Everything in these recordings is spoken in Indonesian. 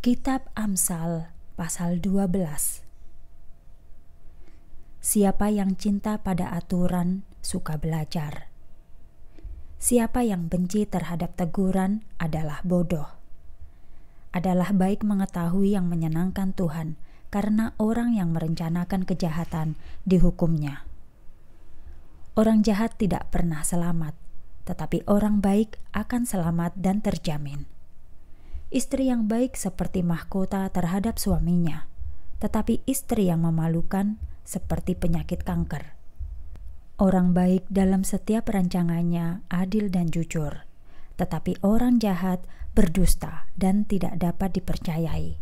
Kitab Amsal pasal 12 Siapa yang cinta pada aturan suka belajar. Siapa yang benci terhadap teguran adalah bodoh. Adalah baik mengetahui yang menyenangkan Tuhan, karena orang yang merencanakan kejahatan dihukumnya. Orang jahat tidak pernah selamat, tetapi orang baik akan selamat dan terjamin. Istri yang baik seperti mahkota terhadap suaminya, tetapi istri yang memalukan seperti penyakit kanker. Orang baik dalam setiap rancangannya adil dan jujur, tetapi orang jahat berdusta dan tidak dapat dipercayai.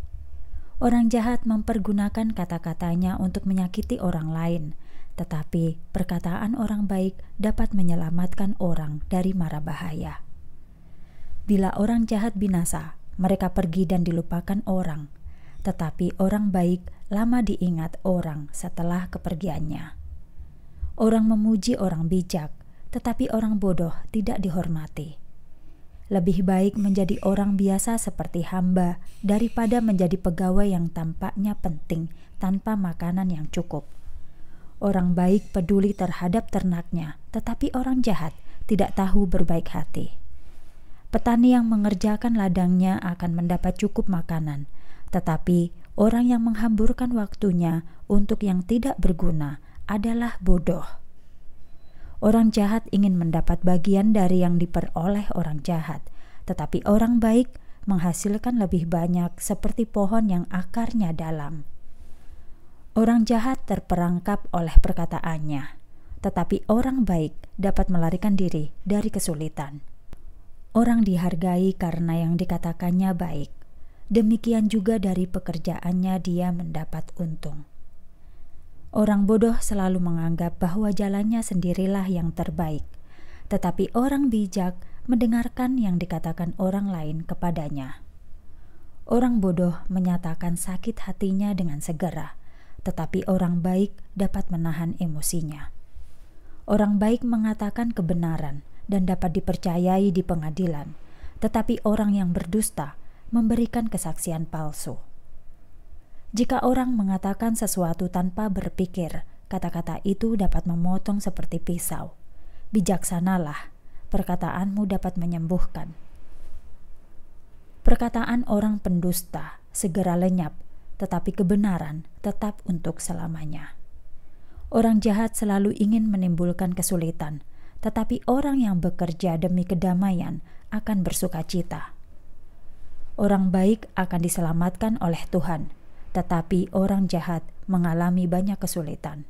Orang jahat mempergunakan kata-katanya untuk menyakiti orang lain, tetapi perkataan orang baik dapat menyelamatkan orang dari mara bahaya. Bila orang jahat binasa, mereka pergi dan dilupakan orang, tetapi orang baik lama diingat orang setelah kepergiannya. Orang memuji orang bijak, tetapi orang bodoh tidak dihormati. Lebih baik menjadi orang biasa seperti hamba daripada menjadi pegawai yang tampaknya penting tanpa makanan yang cukup. Orang baik peduli terhadap ternaknya, tetapi orang jahat tidak tahu berbaik hati. Petani yang mengerjakan ladangnya akan mendapat cukup makanan, tetapi orang yang menghamburkan waktunya untuk yang tidak berguna adalah bodoh. Orang jahat ingin mendapat bagian dari yang diperoleh orang jahat, tetapi orang baik menghasilkan lebih banyak, seperti pohon yang akarnya dalam. Orang jahat terperangkap oleh perkataannya, tetapi orang baik dapat melarikan diri dari kesulitan. Orang dihargai karena yang dikatakannya baik. Demikian juga dari pekerjaannya dia mendapat untung. Orang bodoh selalu menganggap bahwa jalannya sendirilah yang terbaik, tetapi orang bijak mendengarkan yang dikatakan orang lain kepadanya. Orang bodoh menyatakan sakit hatinya dengan segera, tetapi orang baik dapat menahan emosinya. Orang baik mengatakan kebenaran, dan dapat dipercayai di pengadilan, tetapi orang yang berdusta memberikan kesaksian palsu. Jika orang mengatakan sesuatu tanpa berpikir, kata-kata itu dapat memotong seperti pisau. Bijaksanalah, perkataanmu dapat menyembuhkan. Perkataan orang pendusta segera lenyap, tetapi kebenaran tetap untuk selamanya. Orang jahat selalu ingin menimbulkan kesulitan, tetapi orang yang bekerja demi kedamaian akan bersuka cita. Orang baik akan diselamatkan oleh Tuhan, tetapi orang jahat mengalami banyak kesulitan.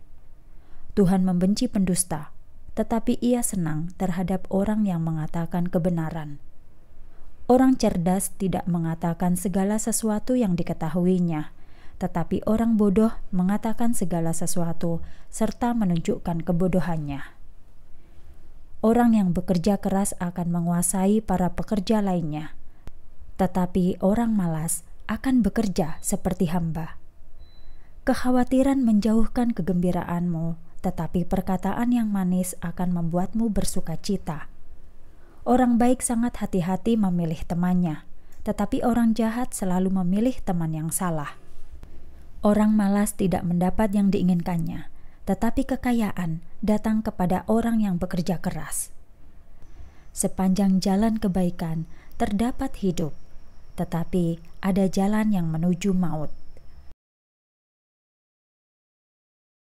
Tuhan membenci pendusta, tetapi Ia senang terhadap orang yang mengatakan kebenaran. Orang cerdas tidak mengatakan segala sesuatu yang diketahuinya, tetapi orang bodoh mengatakan segala sesuatu serta menunjukkan kebodohannya orang yang bekerja keras akan menguasai para pekerja lainnya, tetapi orang malas akan bekerja seperti hamba. Kekhawatiran menjauhkan kegembiraanmu, tetapi perkataan yang manis akan membuatmu bersuka cita. Orang baik sangat hati-hati memilih temannya, tetapi orang jahat selalu memilih teman yang salah. Orang malas tidak mendapat yang diinginkannya, tetapi kekayaan datang kepada orang yang bekerja keras. Sepanjang jalan kebaikan terdapat hidup, tetapi ada jalan yang menuju maut.